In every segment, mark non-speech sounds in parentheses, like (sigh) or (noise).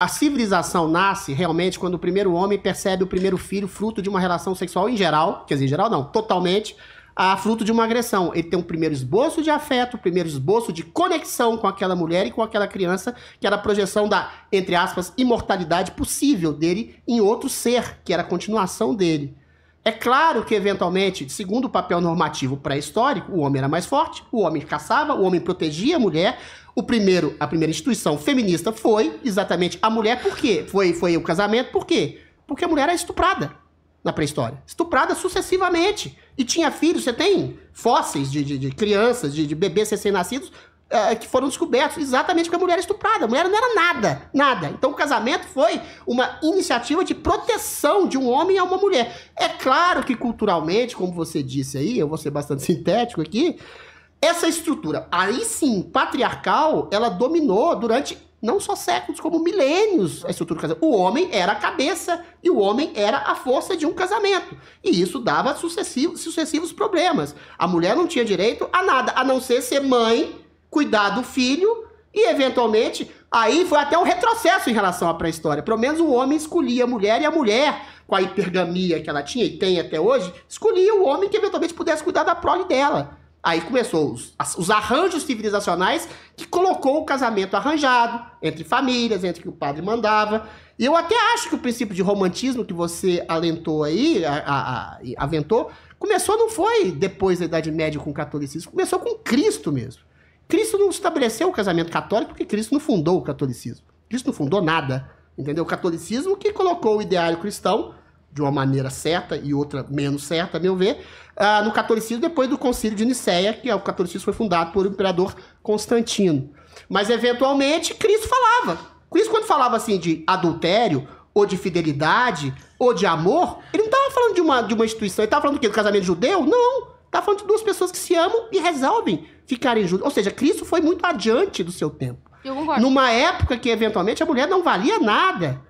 A civilização nasce realmente quando o primeiro homem percebe o primeiro filho fruto de uma relação sexual em geral, quer dizer, em geral não, totalmente, a fruto de uma agressão. Ele tem um primeiro esboço de afeto, um primeiro esboço de conexão com aquela mulher e com aquela criança, que era a projeção da, entre aspas, imortalidade possível dele em outro ser, que era a continuação dele. É claro que, eventualmente, segundo o papel normativo pré-histórico, o homem era mais forte, o homem caçava, o homem protegia a mulher. O primeiro, a primeira instituição feminista foi exatamente a mulher, por quê? Foi, foi o casamento, por quê? Porque a mulher era estuprada na pré-história. Estuprada sucessivamente. E tinha filhos, você tem fósseis de, de, de crianças, de, de bebês recém-nascidos é, que foram descobertos exatamente porque a mulher era é estuprada. A mulher não era nada, nada. Então o casamento foi uma iniciativa de proteção de um homem a uma mulher. É claro que culturalmente, como você disse aí, eu vou ser bastante (laughs) sintético aqui, essa estrutura, aí sim, patriarcal, ela dominou durante não só séculos, como milênios a estrutura do casamento. O homem era a cabeça e o homem era a força de um casamento. E isso dava sucessivos, sucessivos problemas. A mulher não tinha direito a nada, a não ser ser mãe cuidar do filho e, eventualmente, aí foi até um retrocesso em relação à pré-história. Pelo menos o homem escolhia a mulher e a mulher, com a hipergamia que ela tinha e tem até hoje, escolhia o homem que eventualmente pudesse cuidar da prole dela. Aí começou os, os, arranjos civilizacionais que colocou o casamento arranjado entre famílias, entre que o padre mandava. E eu até acho que o princípio de romantismo que você alentou aí, a, a, a, aventou, começou não foi depois da Idade Média com o catolicismo, começou com Cristo mesmo. Cristo não estabeleceu o casamento católico porque Cristo não fundou o catolicismo. Cristo não fundou nada. Entendeu? O catolicismo que colocou o ideário cristão de uma maneira certa e outra menos certa, a meu ver, uh, no catolicismo depois do concílio de Nicéia, que é o catolicismo foi fundado por o imperador Constantino. Mas, eventualmente, Cristo falava. Cristo, quando falava assim de adultério, ou de fidelidade, ou de amor, ele não estava falando de uma, de uma instituição. Ele estava falando do quê? Do casamento judeu? Não. Estava falando de duas pessoas que se amam e resolvem ficarem juntos. Ou seja, Cristo foi muito adiante do seu tempo. Eu concordo. Numa época que, eventualmente, a mulher não valia nada.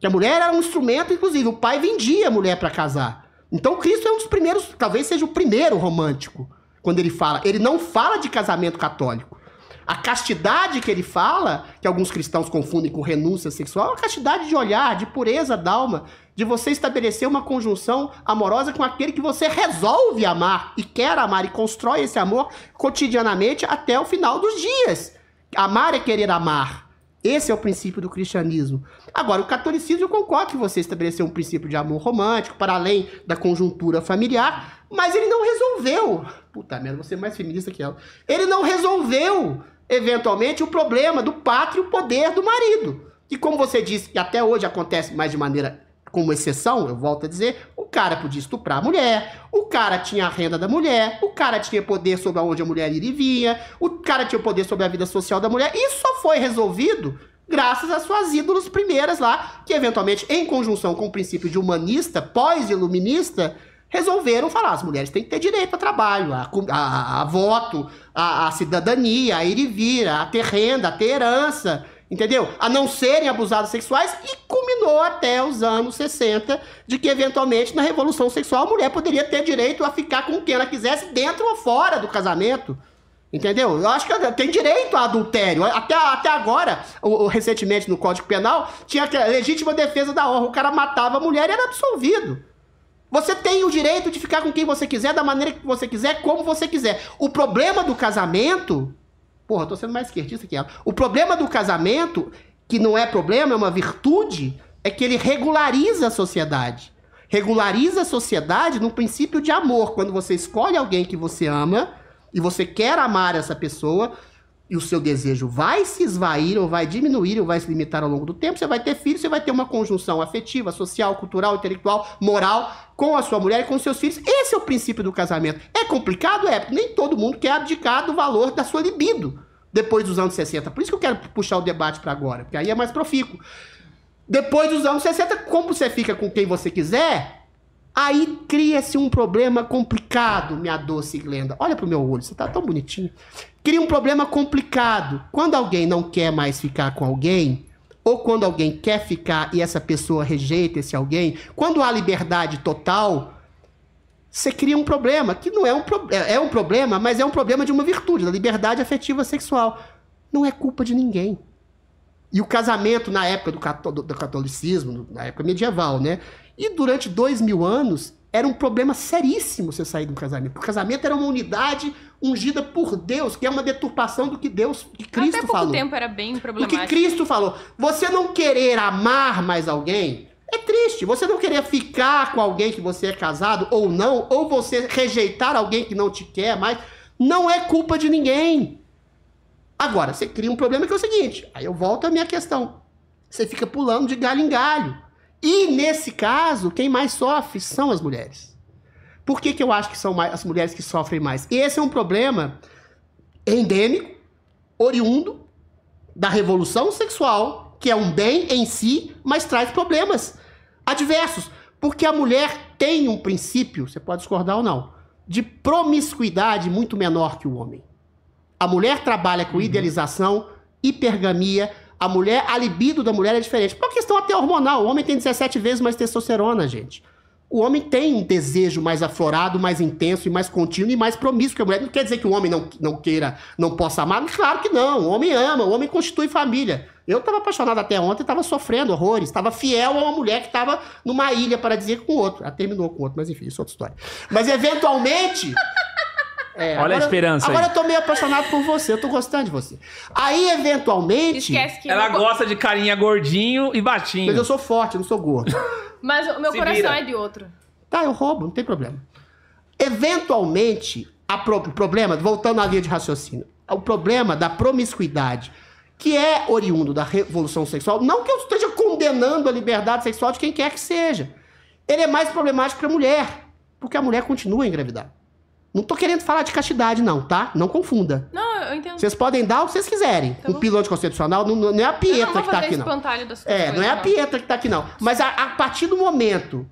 Que a mulher era um instrumento, inclusive. O pai vendia a mulher para casar. Então, Cristo é um dos primeiros, talvez seja o primeiro romântico, quando ele fala. Ele não fala de casamento católico. A castidade que ele fala, que alguns cristãos confundem com renúncia sexual, é uma castidade de olhar, de pureza d'alma, de você estabelecer uma conjunção amorosa com aquele que você resolve amar e quer amar e constrói esse amor cotidianamente até o final dos dias. Amar é querer amar. Esse é o princípio do cristianismo. Agora, o catolicismo, eu concordo que você estabeleceu um princípio de amor romântico, para além da conjuntura familiar, mas ele não resolveu. Puta merda, você é mais feminista que ela. Ele não resolveu, eventualmente, o problema do pátrio poder do marido. E como você disse, e até hoje acontece mais de maneira como exceção, eu volto a dizer, o cara podia estuprar a mulher, o cara tinha a renda da mulher, o cara tinha poder sobre onde a mulher iria e vinha, o cara tinha poder sobre a vida social da mulher. Isso só foi resolvido graças às suas ídolos primeiras lá, que eventualmente, em conjunção com o princípio de humanista, pós-iluminista, resolveram falar: as mulheres têm que ter direito a trabalho, a, a, a voto, a, a, cidadania, a ir e vir, a ter renda, a ter herança entendeu? A não serem abusados sexuais e culminou até os anos 60, de que eventualmente na revolução sexual a mulher poderia ter direito a ficar com quem ela quisesse dentro ou fora do casamento. Entendeu? Eu acho que tem direito a adultério. Até, até agora, o, o, recentemente no Código Penal, tinha a legítima defesa da honra. O cara matava a mulher e era absolvido. Você tem o direito de ficar com quem você quiser, da maneira que você quiser, como você quiser. O problema do casamento Porra, tô sendo mais esquerdista que ela. O problema do casamento, que não é problema, é uma virtude, é que ele regulariza a sociedade. Regulariza a sociedade no princípio de amor. Quando você escolhe alguém que você ama e você quer amar essa pessoa, e o seu desejo vai se esvair, ou vai diminuir, ou vai se limitar ao longo do tempo, você vai ter filhos, você vai ter uma conjunção afetiva, social, cultural, intelectual, moral com a sua mulher e com seus filhos. Esse é o princípio do casamento. É complicado? É, porque nem todo mundo quer abdicar do valor da sua libido depois dos anos 60. Por isso que eu quero puxar o debate para agora, porque aí é mais profícuo. Depois dos anos 60, como você fica com quem você quiser, Aí cria-se um problema complicado, minha doce Glenda. Olha pro meu olho, você tá tão bonitinho. Cria um problema complicado. Quando alguém não quer mais ficar com alguém, ou quando alguém quer ficar e essa pessoa rejeita esse alguém, quando há liberdade total, você cria um problema, que não é um, é, é um problema, mas é um problema de uma virtude, da liberdade afetiva sexual. Não é culpa de ninguém. E o casamento, na época do, catolicismo, na época medieval, né? E durante dois mil anos, era um problema seríssimo você sair do casamento. O casamento era uma unidade ungida por Deus, que é uma deturpação do que Deus, que Cristo Até pouco falou. tempo era bem problemático. O que Cristo falou. Você não querer amar mais alguém é triste. Você não querer ficar com alguém que você é casado ou não, ou você rejeitar alguém que não te quer mais, não é culpa de ninguém. Agora, você cria um problema que é o seguinte, aí eu volto à minha questão. Você fica pulando de galho em galho. E nesse caso, quem mais sofre são as mulheres. Por que, que eu acho que são mais, as mulheres que sofrem mais? E esse é um problema endêmico, oriundo da revolução sexual, que é um bem em si, mas traz problemas adversos. Porque a mulher tem um princípio, você pode discordar ou não, de promiscuidade muito menor que o homem. A mulher trabalha com uhum. idealização, hipergamia, a mulher, a libido da mulher é diferente. Por questão até hormonal. O homem tem 17 vezes mais testosterona, gente. O homem tem um desejo mais aflorado, mais intenso e mais contínuo e mais promíscuo que a mulher. Não quer dizer que o homem não, não queira, não possa amar. Claro que não. O homem ama, o homem constitui família. Eu estava apaixonado até ontem, estava sofrendo horrores, estava fiel a uma mulher que estava numa ilha para dizer com o outro. Ela ah, terminou com o outro, mas enfim, isso é outra história. Mas eventualmente. É, Olha agora, a esperança. Agora aí. eu tô meio apaixonado por você, eu tô gostando de você. Aí, eventualmente. Esquece que ela gosta de carinha gordinho e batinho. Mas eu sou forte, eu não sou gordo. (laughs) Mas o meu Se coração vira. é de outro. Tá, eu roubo, não tem problema. Eventualmente, pro... o problema, voltando à linha de raciocínio, o problema da promiscuidade, que é oriundo da revolução sexual, não que eu esteja condenando a liberdade sexual de quem quer que seja. Ele é mais problemático para a mulher, porque a mulher continua a engravidar. Não tô querendo falar de castidade, não, tá? Não confunda. Não, eu entendo. Vocês podem dar o que vocês quiserem. Tá um piloto concepcional constitucional não, não é a Pietra que tá aqui, não. Das é, não é a Pietra que tá aqui, não. Mas a, a partir do momento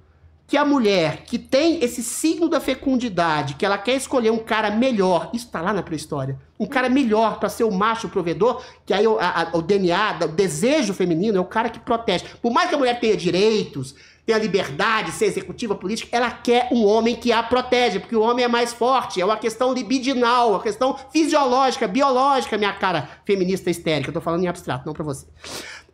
que a mulher que tem esse signo da fecundidade, que ela quer escolher um cara melhor, isso está lá na pré-história, um cara melhor para ser o macho provedor, que aí o, a, o DNA, o desejo feminino é o cara que protege. Por mais que a mulher tenha direitos, tenha liberdade, ser executiva política, ela quer um homem que a protege, porque o homem é mais forte, é uma questão libidinal, uma questão fisiológica, biológica, minha cara feminista histérica, eu tô falando em abstrato, não para você.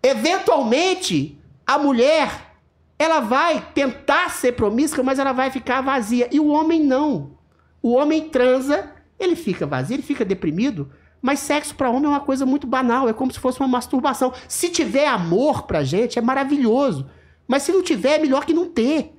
Eventualmente, a mulher ela vai tentar ser promíscua, mas ela vai ficar vazia. E o homem não. O homem transa, ele fica vazio, ele fica deprimido. Mas sexo para homem é uma coisa muito banal, é como se fosse uma masturbação. Se tiver amor pra gente, é maravilhoso. Mas se não tiver, é melhor que não ter.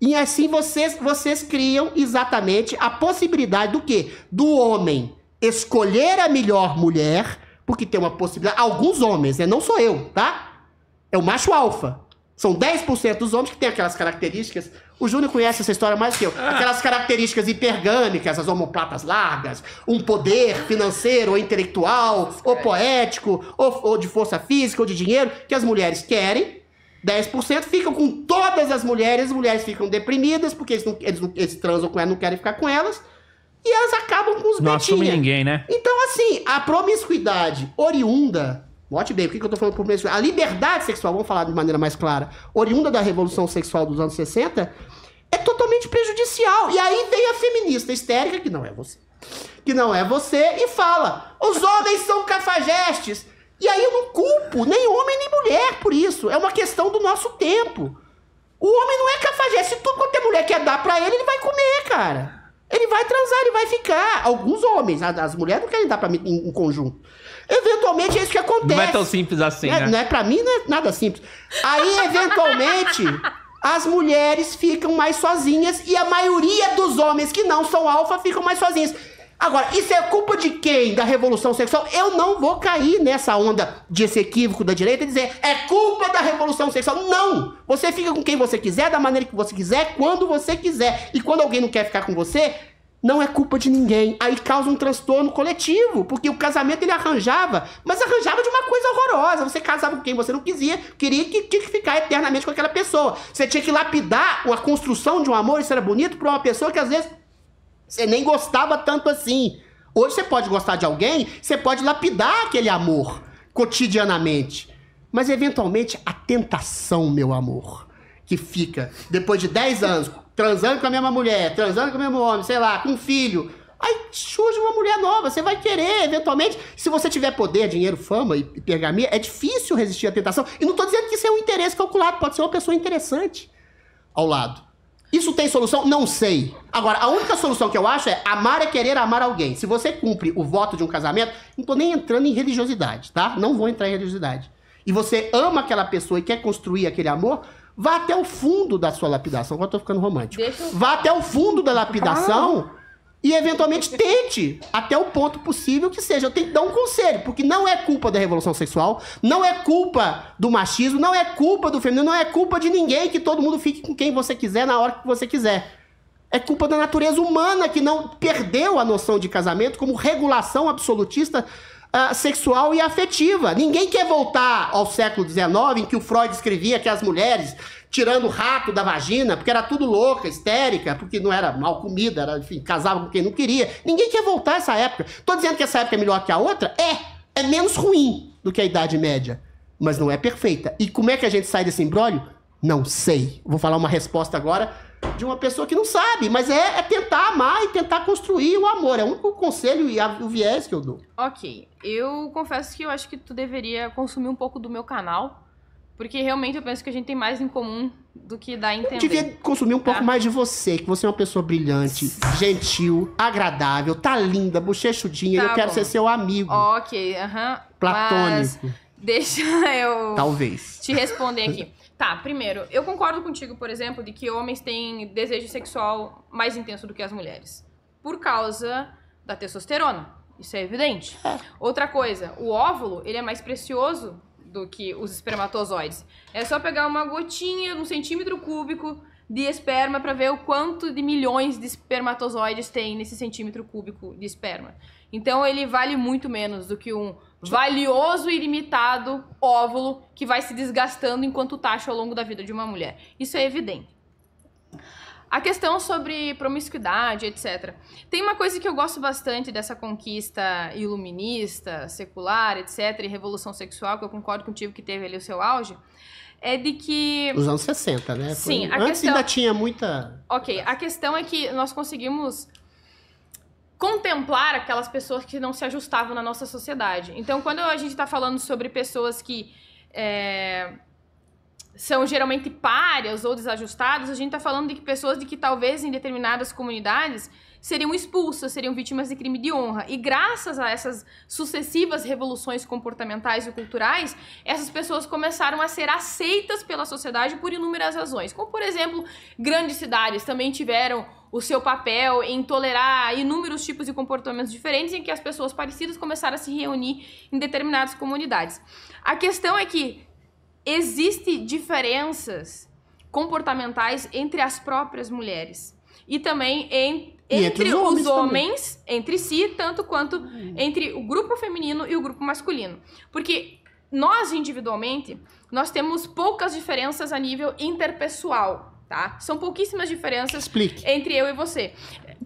E assim vocês, vocês criam exatamente a possibilidade do quê? Do homem escolher a melhor mulher, porque tem uma possibilidade. Alguns homens, né? Não sou eu, tá? É o macho alfa. São 10% dos homens que têm aquelas características. O Júnior conhece essa história mais que eu. Ah. Aquelas características hipergânicas, as homoplatas largas, um poder financeiro, ou intelectual, ou poético, ou, ou de força física, ou de dinheiro, que as mulheres querem. 10% ficam com todas as mulheres, as mulheres ficam deprimidas, porque eles, não, eles, não, eles transam com elas, não querem ficar com elas. E elas acabam com os Não assume ninguém, né? Então, assim, a promiscuidade oriunda Note bem, o que, eu estou falando por meio A liberdade sexual, vamos falar de maneira mais clara, oriunda da revolução sexual dos anos 60, é totalmente prejudicial. E aí vem a feminista histérica, que não é você, que não é você, e fala: os homens são cafajestes. E aí eu não culpo nem homem nem mulher por isso. É uma questão do nosso tempo. O homem não é cafajeste. Se tudo quanto a é mulher quer dar para ele, ele vai comer, cara. Ele vai transar, ele vai ficar. Alguns homens, as mulheres não querem dar para mim um em conjunto. Eventualmente é isso que acontece. Não é tão simples assim, né? né? Não é, pra mim não é nada simples. Aí, eventualmente, (laughs) as mulheres ficam mais sozinhas e a maioria dos homens que não são alfa ficam mais sozinhos. Agora, isso é culpa de quem? Da revolução sexual? Eu não vou cair nessa onda desse equívoco da direita e dizer é culpa da revolução sexual. Não! Você fica com quem você quiser, da maneira que você quiser, quando você quiser. E quando alguém não quer ficar com você, não é culpa de ninguém. Aí causa um transtorno coletivo, porque o casamento ele arranjava, mas arranjava de uma coisa horrorosa. Você casava com quem você não quisia, queria que tinha que ficar eternamente com aquela pessoa. Você tinha que lapidar a construção de um amor, isso era bonito, para uma pessoa que às vezes você nem gostava tanto assim. Hoje você pode gostar de alguém, você pode lapidar aquele amor cotidianamente. Mas eventualmente a tentação, meu amor, que fica depois de 10 anos, transando com a mesma mulher, transando com o mesmo homem, sei lá, com um filho. Aí surge uma mulher nova, você vai querer, eventualmente. Se você tiver poder, dinheiro, fama e pergaminha, é difícil resistir à tentação. E não estou dizendo que isso é um interesse calculado, pode ser uma pessoa interessante ao lado. Isso tem solução? Não sei. Agora, a única solução que eu acho é amar é querer amar alguém. Se você cumpre o voto de um casamento, não estou nem entrando em religiosidade, tá? Não vou entrar em religiosidade. E você ama aquela pessoa e quer construir aquele amor, Vá até o fundo da sua lapidação. Agora eu tô ficando romântico. Eu... Vá até o fundo da lapidação e, eventualmente, tente até o ponto possível que seja. Eu tenho que dar um conselho, porque não é culpa da revolução sexual, não é culpa do machismo, não é culpa do feminino, não é culpa de ninguém que todo mundo fique com quem você quiser na hora que você quiser. É culpa da natureza humana que não perdeu a noção de casamento como regulação absolutista uh, sexual e afetiva. Ninguém quer voltar ao século XIX, em que o Freud escrevia que as mulheres tirando o rato da vagina, porque era tudo louca, histérica, porque não era mal comida, era, enfim, casava com quem não queria. Ninguém quer voltar a essa época. Tô dizendo que essa época é melhor que a outra? É, é menos ruim do que a Idade Média, mas não é perfeita. E como é que a gente sai desse embrólio? Não sei. Vou falar uma resposta agora de uma pessoa que não sabe, mas é, é, tentar amar e tentar construir o amor. É o único conselho e a, o viés que eu dou. Ok. Eu confesso que eu acho que tu deveria consumir um pouco do meu canal, porque realmente eu penso que a gente tem mais em comum do que dá a entender. Eu devia consumir um tá? pouco mais de você, que você é uma pessoa brilhante, gentil, agradável, tá linda, bochechudinha, tá eu bom. quero ser seu amigo. Ok, aham. Uh -huh. Platônico. Mas (laughs) deixa eu. Talvez. Te responder aqui. (laughs) Tá, primeiro, eu concordo contigo, por exemplo, de que homens têm desejo sexual mais intenso do que as mulheres. Por causa da testosterona. Isso é evidente. É. Outra coisa, o óvulo, ele é mais precioso do que os espermatozoides. É só pegar uma gotinha, um centímetro cúbico de esperma para ver o quanto de milhões de espermatozoides tem nesse centímetro cúbico de esperma. Então ele vale muito menos do que um valioso e limitado óvulo que vai se desgastando enquanto taxa ao longo da vida de uma mulher. Isso é evidente. A questão sobre promiscuidade, etc. Tem uma coisa que eu gosto bastante dessa conquista iluminista, secular, etc., e revolução sexual, que eu concordo contigo que teve ali o seu auge, é de que. Os anos 60, né? Sim, Foi... a Antes questão... ainda tinha muita. Ok, a questão é que nós conseguimos contemplar aquelas pessoas que não se ajustavam na nossa sociedade. Então, quando a gente está falando sobre pessoas que é, são geralmente párias ou desajustadas, a gente está falando de que pessoas de que talvez em determinadas comunidades seriam expulsas, seriam vítimas de crime de honra. E graças a essas sucessivas revoluções comportamentais e culturais, essas pessoas começaram a ser aceitas pela sociedade por inúmeras razões. Como, por exemplo, grandes cidades também tiveram o seu papel em tolerar inúmeros tipos de comportamentos diferentes em que as pessoas parecidas começaram a se reunir em determinadas comunidades. A questão é que existem diferenças comportamentais entre as próprias mulheres e também em, e entre, os homens, homens entre si, tanto quanto hum. entre o grupo feminino e o grupo masculino. Porque nós individualmente, nós temos poucas diferenças a nível interpessoal, tá? São pouquíssimas diferenças Explique. entre eu e você.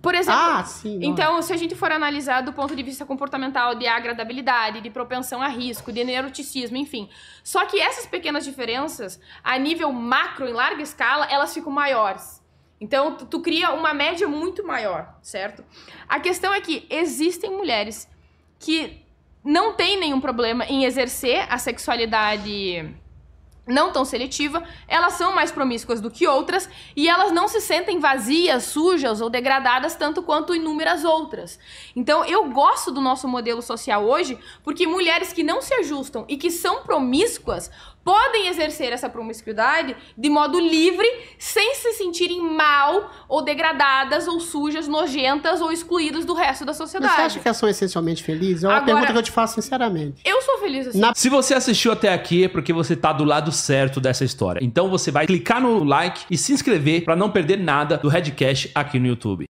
Por exemplo, ah, sim, é. então, se a gente for analisar do ponto de vista comportamental, de agradabilidade, de propensão a risco, de neuroticismo, enfim. Só que essas pequenas diferenças, a nível macro, em larga escala, elas ficam maiores. Então, tu, tu cria uma média muito maior, certo? A questão é que existem mulheres que não têm nenhum problema em exercer a sexualidade não tão seletiva, elas são mais promíscuas do que outras e elas não se sentem vazias, sujas ou degradadas tanto quanto inúmeras outras. Então eu gosto do nosso modelo social hoje porque mulheres que não se ajustam e que são promíscuas podem exercer essa promiscuidade de modo livre, sem se sentirem mal ou degradadas ou sujas, nojentas ou excluídas do resto da sociedade. Mas você acha que eu sou essencialmente feliz? É uma Agora, pergunta que eu te faço sinceramente. Eu sou feliz assim. Na... Se você assistiu até aqui é porque você está do lado certo dessa história. Então você vai clicar no like e se inscrever para não perder nada do Redcast aqui no YouTube.